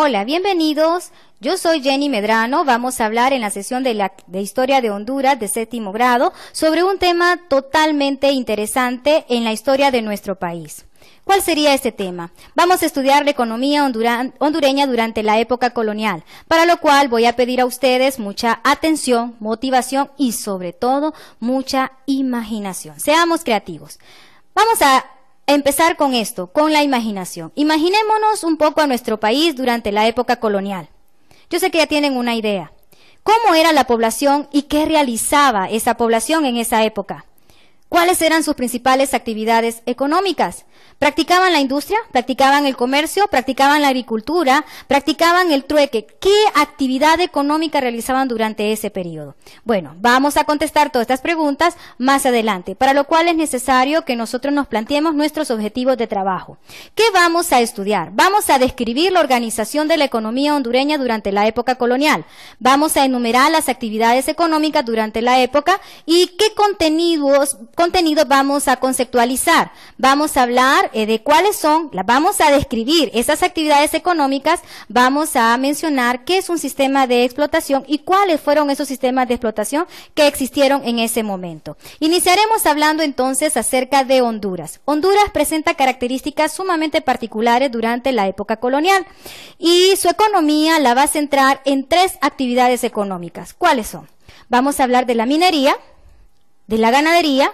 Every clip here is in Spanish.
Hola, bienvenidos. Yo soy Jenny Medrano. Vamos a hablar en la sesión de, Historia de Honduras de séptimo grado sobre un tema totalmente interesante en la historia de nuestro país. ¿Cuál sería este tema? Vamos a estudiar la economía hondureña durante la época colonial, para lo cual voy a pedir a ustedes mucha atención, motivación y sobre todo mucha imaginación. Seamos creativos. Vamos a empezar con esto, con la imaginación. Imaginémonos un poco a nuestro país durante la época colonial. Yo sé que ya tienen una idea. ¿Cómo era la población y qué realizaba esa población en esa época? ¿Cuáles eran sus principales actividades económicas? Practicaban la industria, practicaban el comercio, practicaban la agricultura, practicaban el trueque. ¿Qué actividad económica realizaban durante ese periodo? Bueno, vamos a contestar todas estas preguntas más adelante, para lo cual es necesario que nosotros nos planteemos nuestros objetivos de trabajo. ¿Qué vamos a estudiar? Vamos a describir la organización de la economía hondureña durante la época colonial. Vamos a enumerar las actividades económicas durante la época y qué contenidos, vamos a conceptualizar. Vamos a hablar eh, de cuáles son, las vamos a describir esas actividades económicas, vamos a mencionar qué es un sistema de explotación y cuáles fueron esos sistemas de explotación que existieron en ese momento. Iniciaremos hablando entonces acerca de Honduras. Honduras presenta características sumamente particulares durante la época colonial y su economía la va a centrar en tres actividades económicas. ¿Cuáles son? Vamos a hablar de la minería, de la ganadería,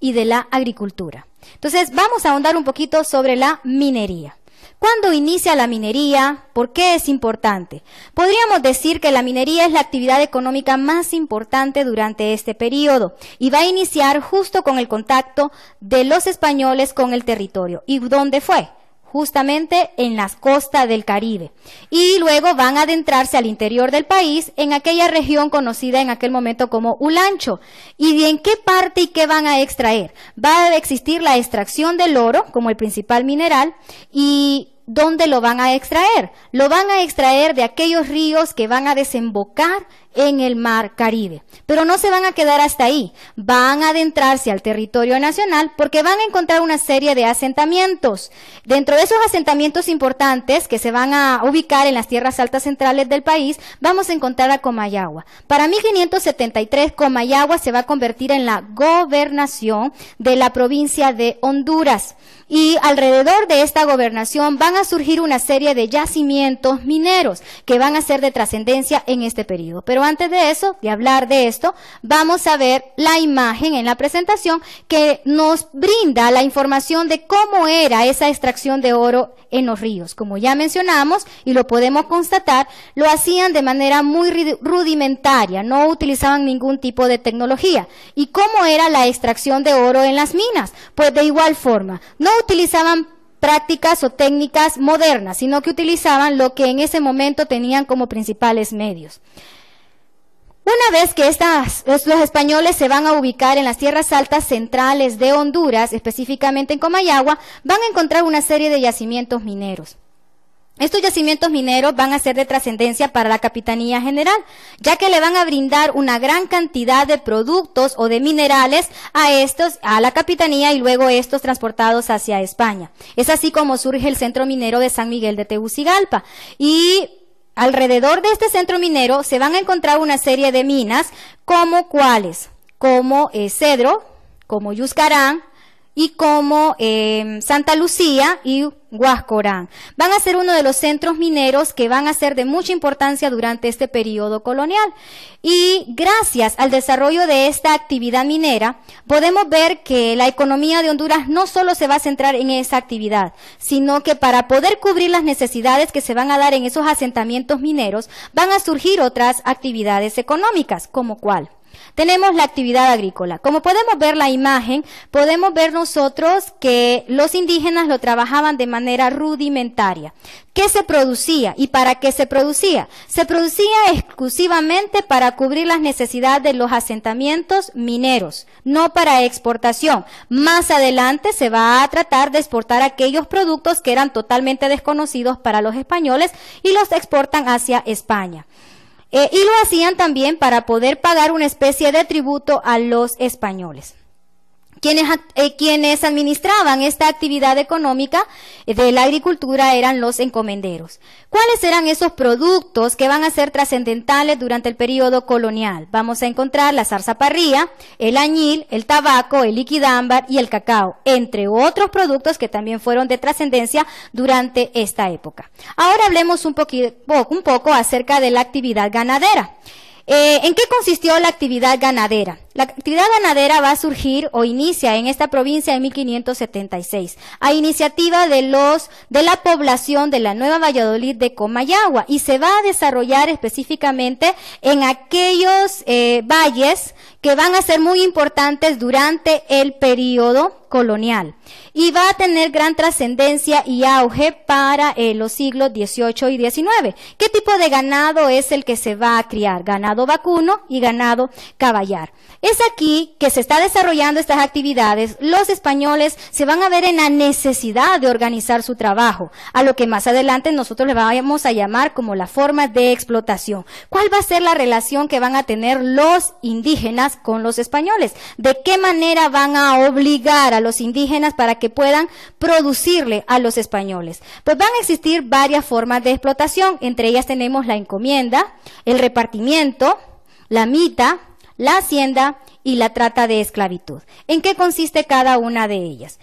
y de la agricultura. Entonces, vamos a ahondar un poquito sobre la minería. ¿Cuándo inicia la minería? ¿Por qué es importante? Podríamos decir que la minería es la actividad económica más importante durante este periodo y va a iniciar justo con el contacto de los españoles con el territorio. ¿Y dónde fue? justamente en las costas del Caribe. Y luego van a adentrarse al interior del país, en aquella región conocida en aquel momento como Ulancho. ¿Y en qué parte y qué van a extraer? Va a existir la extracción del oro como el principal mineral y ¿dónde lo van a extraer? Lo van a extraer de aquellos ríos que van a desembocar en el mar Caribe. Pero no se van a quedar hasta ahí, van a adentrarse al territorio nacional porque van a encontrar una serie de asentamientos. Dentro de esos asentamientos importantes que se van a ubicar en las tierras altas centrales del país, vamos a encontrar a Comayagua. Para 1573, Comayagua se va a convertir en la gobernación de la provincia de Honduras. Y alrededor de esta gobernación van a surgir una serie de yacimientos mineros que van a ser de trascendencia en este periodo. Pero antes de eso, de hablar de esto, vamos a ver la imagen en la presentación que nos brinda la información de cómo era esa extracción de oro en los ríos. Como ya mencionamos y lo podemos constatar, lo hacían de manera muy rudimentaria, no utilizaban ningún tipo de tecnología. ¿Y cómo era la extracción de oro en las minas? Pues de igual forma, no utilizaban prácticas o técnicas modernas, sino que utilizaban lo que en ese momento tenían como principales medios. Una vez que estas, los españoles se van a ubicar en las tierras altas centrales de Honduras, específicamente en Comayagua, van a encontrar una serie de yacimientos mineros. Estos yacimientos mineros van a ser de trascendencia para la Capitanía General, ya que le van a brindar una gran cantidad de productos o de minerales a estos, a la Capitanía y luego estos transportados hacia España. Es así como surge el Centro Minero de San Miguel de Tegucigalpa. Y alrededor de este centro minero se van a encontrar una serie de minas como cuáles, como Cedro, como Yuscarán, y como em, Santa Lucía y Huascorán. Van a ser uno de los centros mineros que van a ser de mucha importancia durante este periodo colonial. Y gracias al desarrollo de esta actividad minera, podemos ver que la economía de Honduras no solo se va a centrar en esa actividad, sino que para poder cubrir las necesidades que se van a dar en esos asentamientos mineros, van a surgir otras actividades económicas, como cuál. Tenemos la actividad agrícola. Como podemos ver la imagen, podemos ver nosotros que los indígenas lo trabajaban de manera rudimentaria. ¿Qué se producía y para qué se producía? Se producía exclusivamente para cubrir las necesidades de los asentamientos mineros, no para exportación. Más adelante se va a tratar de exportar aquellos productos que eran totalmente desconocidos para los españoles y los exportan hacia España. Eh, y lo hacían también para poder pagar una especie de tributo a los españoles. Eh, quienes, administraban esta actividad económica eh, de la agricultura eran los encomenderos. ¿Cuáles eran esos productos que van a ser trascendentales durante el periodo colonial? Vamos a encontrar la zarza el añil, el tabaco, el liquidámbar y el cacao, entre otros productos que también fueron de trascendencia durante esta época. Ahora hablemos un, poquito, un poco acerca de la actividad ganadera. Eh, ¿En qué consistió la actividad ganadera? La actividad ganadera va a surgir o inicia en esta provincia en 1576, a iniciativa de los de la población de la Nueva Valladolid de Comayagua y se va a desarrollar específicamente en aquellos eh, valles que van a ser muy importantes durante el periodo colonial y va a tener gran trascendencia y auge para eh, los siglos XVIII y XIX. ¿Qué tipo de ganado es el que se va a criar? Ganado vacuno y ganado caballar. Es aquí que se está desarrollando estas actividades. Los españoles se van a ver en la necesidad de organizar su trabajo, a lo que más adelante nosotros le vamos a llamar como la forma de explotación. ¿Cuál va a ser la relación que van a tener los indígenas con los españoles? ¿De qué manera van a obligar a los indígenas para que puedan producirle a los españoles? Pues van a existir varias formas de explotación. Entre ellas tenemos la encomienda, el repartimiento, la mita, la hacienda y la trata de esclavitud. ¿En qué consiste cada una de ellas?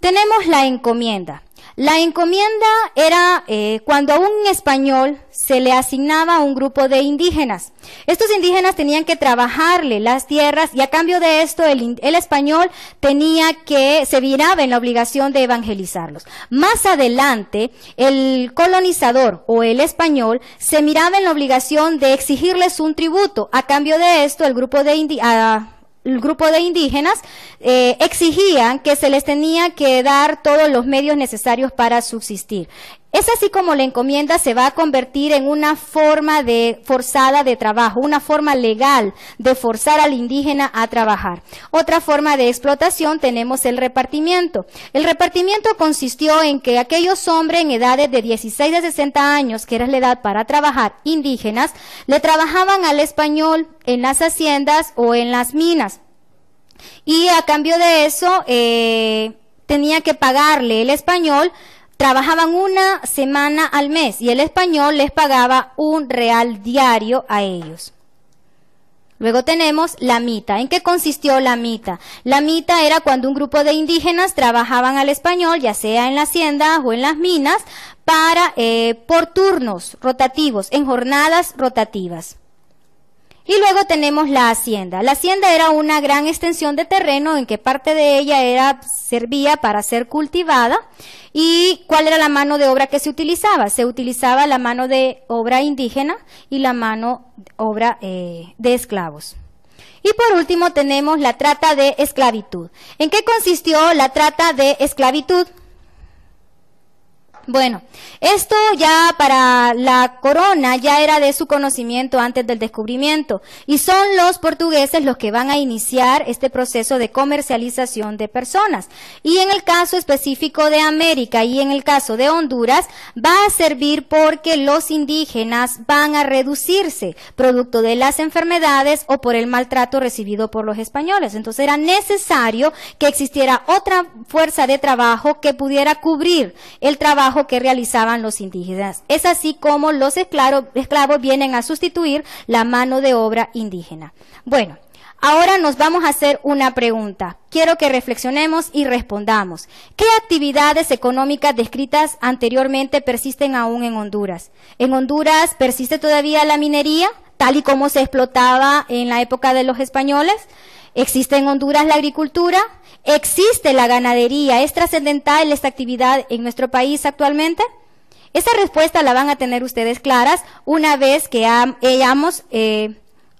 Tenemos la encomienda. La encomienda era eh, cuando a un español se le asignaba a un grupo de indígenas. Estos indígenas tenían que trabajarle las tierras y a cambio de esto el, el español tenía que, se viraba en la obligación de evangelizarlos. Más adelante, el colonizador o el español se miraba en la obligación de exigirles un tributo. A cambio de esto, el grupo de indígenas el grupo de indígenas eh, exigían que se les tenía que dar todos los medios necesarios para subsistir. Es así como la encomienda se va a convertir en una forma de forzada de trabajo, una forma legal de forzar al indígena a trabajar. Otra forma de explotación tenemos el repartimiento. El repartimiento consistió en que aquellos hombres en edades de 16 a 60 años, que era la edad para trabajar, indígenas, le trabajaban al español en las haciendas o en las minas. Y a cambio de eso, eh, tenía que pagarle el español trabajaban una semana al mes y el español les pagaba un real diario a ellos. Luego tenemos la mita. ¿En qué consistió la mita? La mita era cuando un grupo de indígenas trabajaban al español, ya sea en la hacienda o en las minas, para eh, por turnos rotativos, en jornadas rotativas. Y luego tenemos la hacienda. La hacienda era una gran extensión de terreno en que parte de ella era, servía para ser cultivada. ¿Y cuál era la mano de obra que se utilizaba? Se utilizaba la mano de obra indígena y la mano de obra eh, de esclavos. Y por último tenemos la trata de esclavitud. ¿En qué consistió la trata de esclavitud? Bueno, esto ya para la corona ya era de su conocimiento antes del descubrimiento y son los portugueses los que van a iniciar este proceso de comercialización de personas. Y en el caso específico de América y en el caso de Honduras va a servir porque los indígenas van a reducirse producto de las enfermedades o por el maltrato recibido por los españoles. Entonces era necesario que existiera otra fuerza de trabajo que pudiera cubrir el trabajo que realizaban los indígenas. Es así como los esclavos vienen a sustituir la mano de obra indígena. Bueno, Ahora nos vamos a hacer una pregunta. Quiero que reflexionemos y respondamos. ¿Qué actividades económicas descritas anteriormente persisten aún en Honduras? ¿En Honduras persiste todavía la minería, tal y como se explotaba en la época de los españoles? Existe en Honduras la agricultura, existe la ganadería. ¿Es trascendental esta actividad en nuestro país actualmente? Esa respuesta la van a tener ustedes claras una vez que eh, hayamos eh,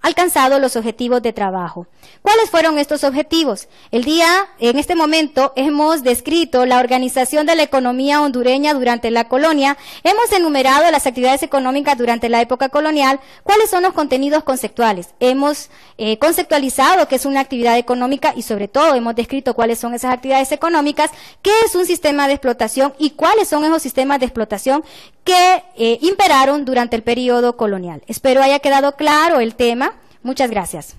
alcanzado los objetivos de trabajo. ¿Cuáles fueron estos objetivos? El día, en este momento, hemos descrito la organización de la economía hondureña durante la colonia, hemos enumerado las actividades económicas durante la época colonial, cuáles son los contenidos conceptuales. Hemos eh, conceptualizado qué es una actividad económica y sobre todo hemos descrito cuáles son esas actividades económicas, qué es un sistema de explotación y cuáles son esos sistemas de explotación que eh, imperaron durante el periodo colonial. Espero haya quedado claro el tema. Muchas gracias.